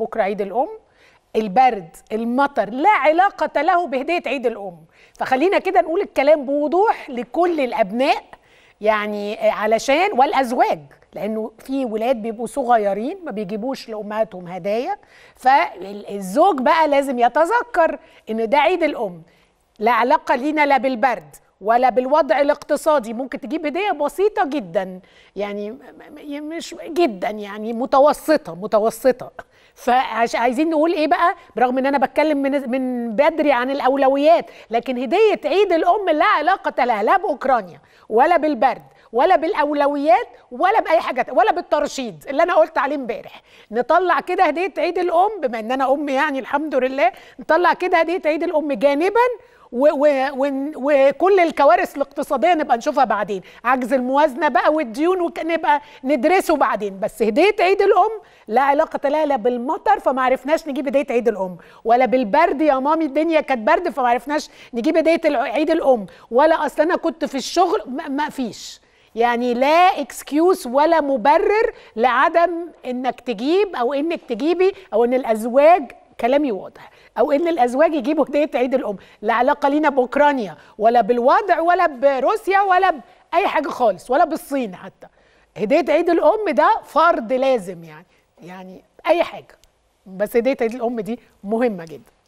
بكره عيد الام البرد المطر لا علاقة له بهدية عيد الأم فخلينا كده نقول الكلام بوضوح لكل الأبناء يعني علشان والأزواج لأنه في ولاد بيبقوا صغيرين ما بيجيبوش لأمهاتهم هدايا فالزوج بقى لازم يتذكر إن ده عيد الأم لا علاقة لينا لا بالبرد ولا بالوضع الاقتصادي ممكن تجيب هديه بسيطه جدا يعني مش جدا يعني متوسطه متوسطه فعايزين نقول ايه بقى برغم ان انا بتكلم من من بدري عن الاولويات لكن هديه عيد الام لا علاقه لها لا باوكرانيا ولا بالبرد ولا بالاولويات ولا باي حاجه ولا بالترشيد اللي انا قلت عليه امبارح نطلع كده هديه عيد الام بما ان انا ام يعني الحمد لله نطلع كده هديه عيد الام جانبا وكل الكوارث الاقتصاديه نبقى نشوفها بعدين عجز الموازنه بقى والديون نبقى ندرسه بعدين بس هديه عيد الام لا علاقه لها لا بالمطر فما عرفناش نجيب هديه عيد الام ولا بالبرد يا مامي الدنيا كانت برد فما عرفناش نجيب هديه عيد الام ولا اصل انا كنت في الشغل ما فيش يعني لا اكسكيوز ولا مبرر لعدم انك تجيب او انك تجيبي او ان الازواج كلامي واضح او ان الازواج يجيبوا هديه عيد الام لا علاقه لينا باوكرانيا ولا بالوضع ولا بروسيا ولا باي حاجه خالص ولا بالصين حتى هديه عيد الام ده فرض لازم يعني يعني اي حاجه بس هديه عيد الام دي مهمه جدا